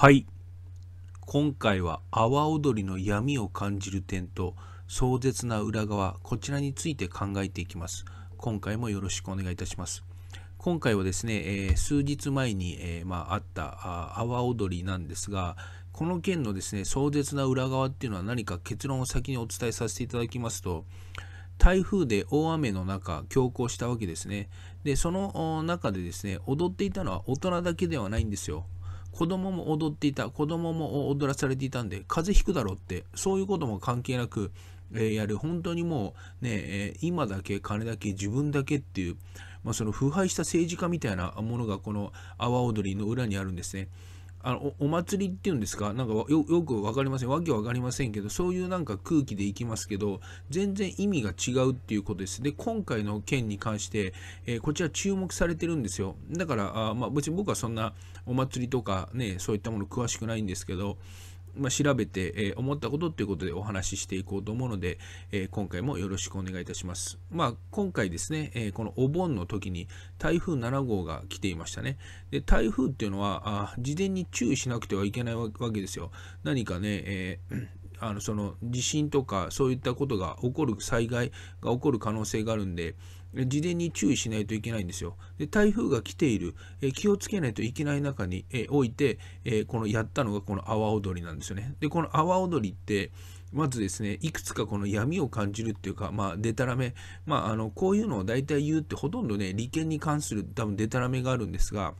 はい今回は阿波踊りの闇を感じる点と壮絶な裏側こちらについて考えていきます今回もよろしくお願いいたします今回はですね、えー、数日前に、えー、まあ、あった阿波踊りなんですがこの件のですね壮絶な裏側っていうのは何か結論を先にお伝えさせていただきますと台風で大雨の中強行したわけですねでその中でですね踊っていたのは大人だけではないんですよ子供も踊っていた、子供も踊らされていたんで、風邪ひくだろうって、そういうことも関係なく、えー、やる、本当にもうね、えー、今だけ、金だけ、自分だけっていう、まあ、その腐敗した政治家みたいなものが、この阿波踊りの裏にあるんですね。あのお祭りっていうんですかなんかよく分かりませんわけ分かりませんけどそういうなんか空気でいきますけど全然意味が違うっていうことですで今回の件に関して、えー、こちら注目されてるんですよだからあまあ別に僕はそんなお祭りとかねそういったもの詳しくないんですけどまあ、調べて、えー、思ったことということでお話ししていこうと思うので、えー、今回もよろしくお願いいたします。まあ、今回ですね、えー、このお盆の時に台風7号が来ていましたね。で台風っていうのはあ事前に注意しなくてはいけないわけですよ。何かね、えあのその地震とかそういったことが起こる災害が起こる可能性があるんで、事前に注意しないといけないんですよ。で台風が来ている、え気をつけないといけない中に、えおいて、えこのやったのがこの阿波踊りなんですよね。でこの阿波踊りってまずですねいくつかこの闇を感じるっていうかまあでたらめまああのこういうのを大体言うってほとんどね利権に関する多分でたらめがあるんですが。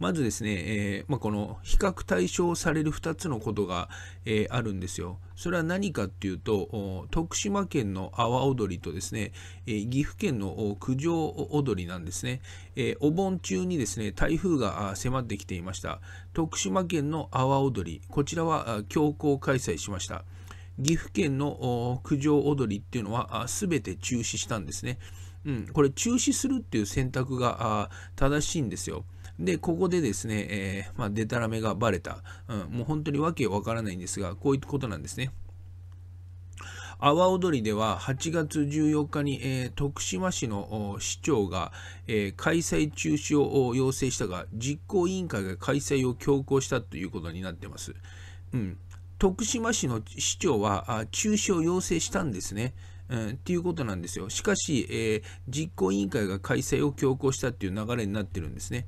まずですね、えー、まあ、この比較対象される2つのことが、えー、あるんですよ。それは何かっていうと、徳島県の阿波踊りとですね、え岐阜県の九条踊りなんですね、えお盆中にですね、台風が迫ってきていました。徳島県の阿波踊り、こちらは強行開催しました。岐阜県の九条踊りっていうのはすべて中止したんですね。うん、これ中止するっていう選択が正しいんですよ。で、ここでですね、えー、まあ、デタラメがバレた、うん、もう本当にわけわからないんですが、こういったことなんですね。阿波踊りでは8月14日に、えー、徳島市の市長が、えー、開催中止を要請したが実行委員会が開催を強行したということになってます。うん、徳島市の市長は中止を要請したんですね。うん、っていうことなんですよ。しかし、えー、実行委員会が開催を強行したっていう流れになってるんですね。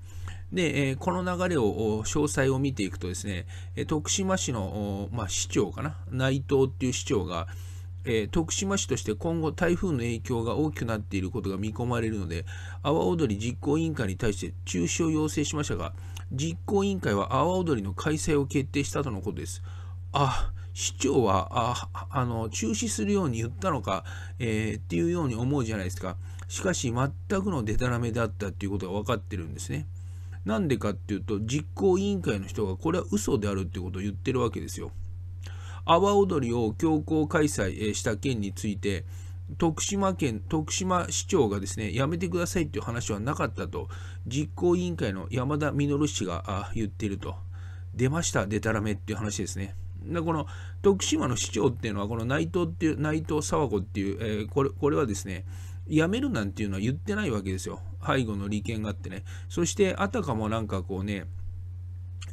で、えこの流れを、詳細を見ていくとですね、徳島市の、まあ、市長かな、内藤っていう市長が、え徳島市として今後台風の影響が大きくなっていることが見込まれるので、阿波踊り実行委員会に対して中止を要請しましたが、実行委員会は阿波踊りの開催を決定したとのことです。あ、市長は、あ、あの、中止するように言ったのか、えー、っていうように思うじゃないですか。しかし、全くのでたらめだったっていうことが分かってるんですね。なんでかっていうと実行委員会の人がこれは嘘であるってことを言ってるわけですよ。阿波踊りを強行開催した件について徳島県徳島市長がですねやめてくださいっていう話はなかったと実行委員会の山田稔氏が言っていると出ましたでたらめっていう話ですね。でこの徳島の市長っていうのはこの内藤っていう内藤沢子っていう、えー、これこれはですねやめるなんていうのは言ってないわけですよ。背後の利権があってねそしてあたかもなんかこうね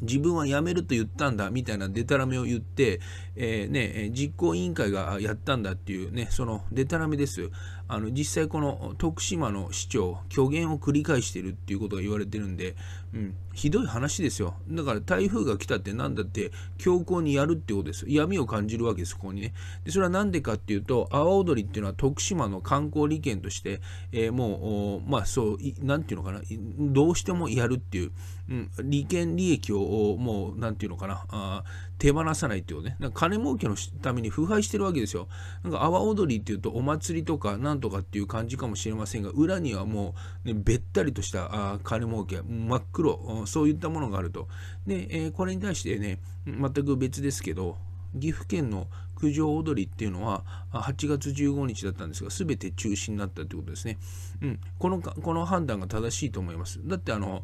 自分は辞めると言ったんだみたいなデタラメを言って、えー、ね、実行委員会がやったんだっていうね、そのデタラメです。あの実際この徳島の市長虚言を繰り返してるっていうことが言われてるんで、うん、ひどい話ですよだから台風が来たって何だって強硬にやるってことです闇を感じるわけですここにねでそれは何でかっていうと阿波踊りっていうのは徳島の観光利権として、えー、もうまあそう何て言うのかなどうしてもやるっていう、うん、利権利益をもう何て言うのかなあ手放さないっていうね、なんか金儲けのために腐敗してるわけですよ。なんか阿波踊りっていうとお祭りとかなんとかっていう感じかもしれませんが、裏にはもう、ね、べったりとしたあ金儲け、真っ黒、そういったものがあると。で、えー、これに対してね、全く別ですけど、岐阜県の九条踊りっていうのは8月15日だったんですが全て中止になったということですね。うん、このこの判断が正しいと思います。だってあの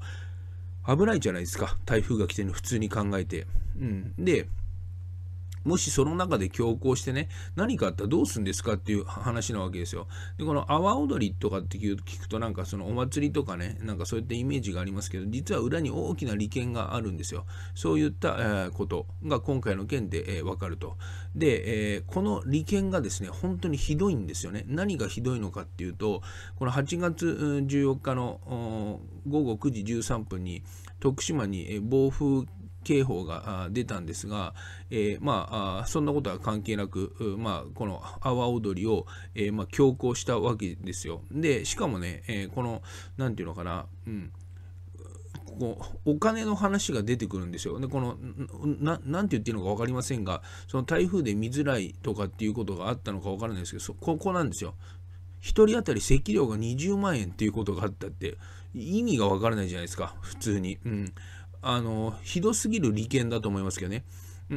危ないじゃないですか台風が来てるの普通に考えて。うん、でもしその中で強行してね、何かあったらどうするんですかっていう話なわけですよ。で、この阿波踊りとかって聞くとなんかそのお祭りとかね、なんかそういったイメージがありますけど、実は裏に大きな利権があるんですよ。そういった、えー、ことが今回の件で、えー、分かると。で、えー、この利権がですね、本当にひどいんですよね。何がひどいのかっていうと、この8月14日の午後9時13分に徳島に暴風警報が出たんですが、えー、まあ、そんなことは関係なく、まあ、この阿波踊りを、えー、まあ、強行したわけですよ。で、しかもね、えー、この、なんていうのかな、うん、ここお金の話が出てくるんですよ。でこの何て言っていいのか分かりませんがその台風で見づらいとかっていうことがあったのか分からないですけどここなんですよ。1人当たり席料が20万円っていうことがあったって意味が分からないじゃないですか普通に。うんあのひどすぎる利権だと思いますけどね。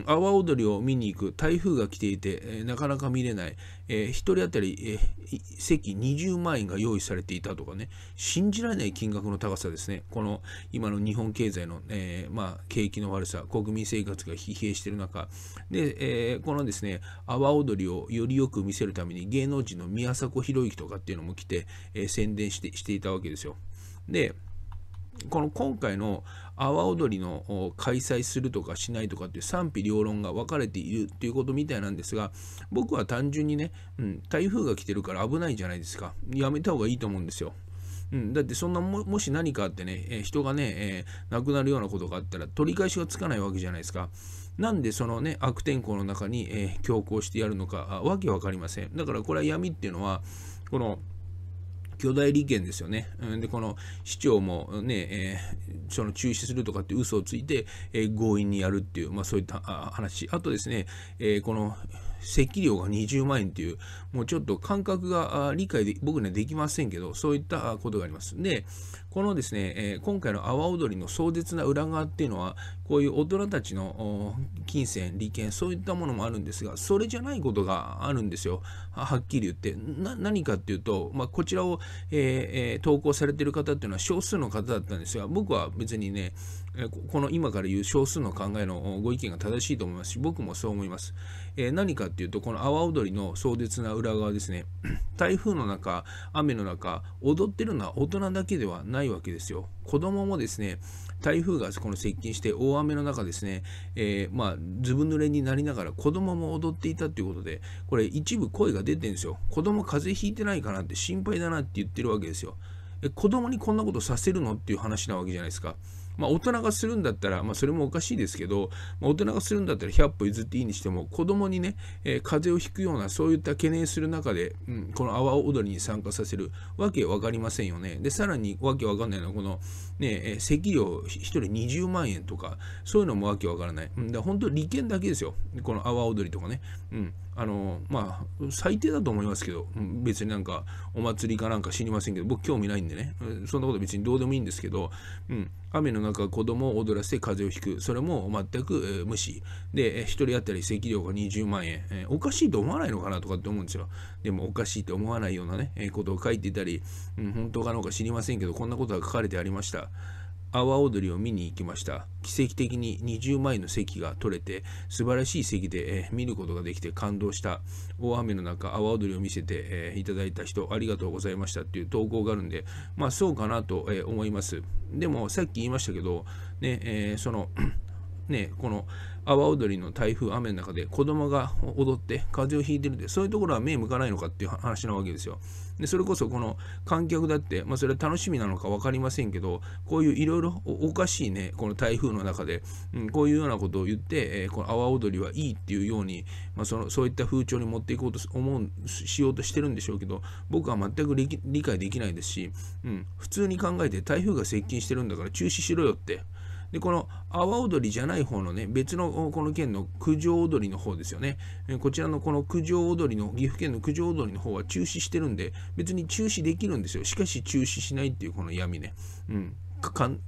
阿波踊りを見に行く、台風が来ていて、えー、なかなか見れない、えー、1人当たり、えー、席20万円が用意されていたとかね、信じられない金額の高さですね、この今の日本経済の、えー、まあ、景気の悪さ、国民生活が疲弊している中、で、えこのですね、阿波踊りをよりよく見せるために芸能人の宮迫博之とかっていうのも来て、え宣伝してしていたわけですよ。で、この今回の阿波踊りの開催するとかしないとかっていう賛否両論が分かれているっていうことみたいなんですが僕は単純にね、うん、台風が来てるから危ないじゃないですかやめた方がいいと思うんですよ。うん、だってそんなもし何かあってね、えー、人がね、えー、亡くなるようなことがあったら取り返しがつかないわけじゃないですか。なんでそのね悪天候の中に、えー、強行してやるのかわけ分かりません。だからこれは闇っていうのはこの巨大利権ですよね。で、この市長もね、えー、その中止するとかって嘘をついて、えー、強引にやるっていう、まあそういった話。あとですね、えー、この席料が20万円っていう、もうちょっと感覚が理解で、僕にはできませんけど、そういったことがあります。で、このですね、え今回の阿波踊りの壮絶な裏側っていうのは、こういう大人たちの金銭、利権、そういったものもあるんですが、それじゃないことがあるんですよ。はっきり言って。何かっていうと、まあ、こちらを、えー、投稿されてる方っていうのは少数の方だったんですが、僕は別にね、この今から言う少数の考えのご意見が正しいと思いますし、僕もそう思います。えー、何かっていうとこの阿波踊りの壮絶な裏側ですね 台風の中雨の中踊ってるのは大人だけではないわけですよ子供もですね台風がこの接近して大雨の中ですね、えー、まあずぶ濡れになりながら子供も踊っていたということでこれ一部声が出てるんですよ子供風邪ひいてないかなって心配だなって言ってるわけですよえ子供にこんなことさせるのっていう話なわけじゃないですかまあ、大人がするんだったら、まあ、それもおかしいですけど、まあ、大人がするんだったら100歩譲っていいにしても子供にね、えー、風邪をひくようなそういった懸念する中で、うん、この阿波踊りに参加させるわけわかりませんよねでさらにわけわかんないのはこのねえ席料1人20万円とかそういうのもわけわからない、うん、本当利権だけですよこの阿波踊りとかね、うんあのまあ最低だと思いますけど別になんかお祭りかなんか知りませんけど僕興味ないんでねそんなこと別にどうでもいいんですけど、うん、雨の中子供を踊らせて風邪をひくそれも全く、無視で1人当たり席料が20万円、えおかしいと思わないのかなとかって思うんですよでもおかしいと思わないようなね、えことを書いていたり、うん、本当かどうか知りませんけどこんなことが書かれてありました阿波踊りを見に行きました。奇跡的に20枚の席が取れて、素晴らしい席で、え見ることができて感動した。大雨の中、阿波踊りを見せて、えいただいた人、ありがとうございましたっていう投稿があるんで、まあそうかなと、え思います。でも、さっき言いましたけど、ね、えそのね、この阿波踊りの台風、雨の中で子供が踊って風邪をひいてるって、そういうところは目向かないのかっていう話なわけですよ。でそれこそこの観客だって、まあ、それは楽しみなのか分かりませんけど、こういういろいろおかしいね、この台風の中で、うん、こういうようなことを言って、えー、この阿波踊りはいいっていうように、まあ、そのそういった風潮に持っていこうと思うしようとしてるんでしょうけど、僕は全く理解できないですし、うん、普通に考えて台風が接近してるんだから中止しろよってで、この阿波踊りじゃない方のね、別のこの県の九条踊りの方ですよね。こちらのこの九条踊りの、岐阜県の九条踊りの方は中止してるんで、別に中止できるんですよ。しかし中止しないっていうこの闇ね。うん。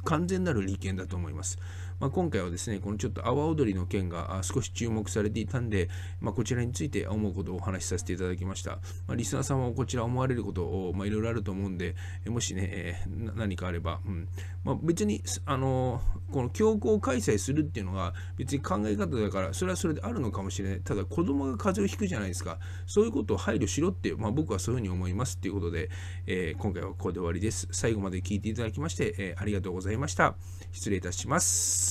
完全なる利権だと思います。まあ、今回はですね、このちょっと阿波踊りの件が少し注目されていたんで、まあ、こちらについて思うことをお話しさせていただきました。まあ、リスナーさんもこちら思われることをいろいろあると思うんで、もしね、えー、何かあれば、うんまあ、別に、あのー、この強行開催するっていうのが別に考え方だから、それはそれであるのかもしれない。ただ、子供が風邪をひくじゃないですか。そういうことを配慮しろって、まあ、僕はそういうふうに思いますっていうことで、えー、今回はここで終わりです。最後まで聞いていただきまして、えー、ありがとうございました。失礼いたします。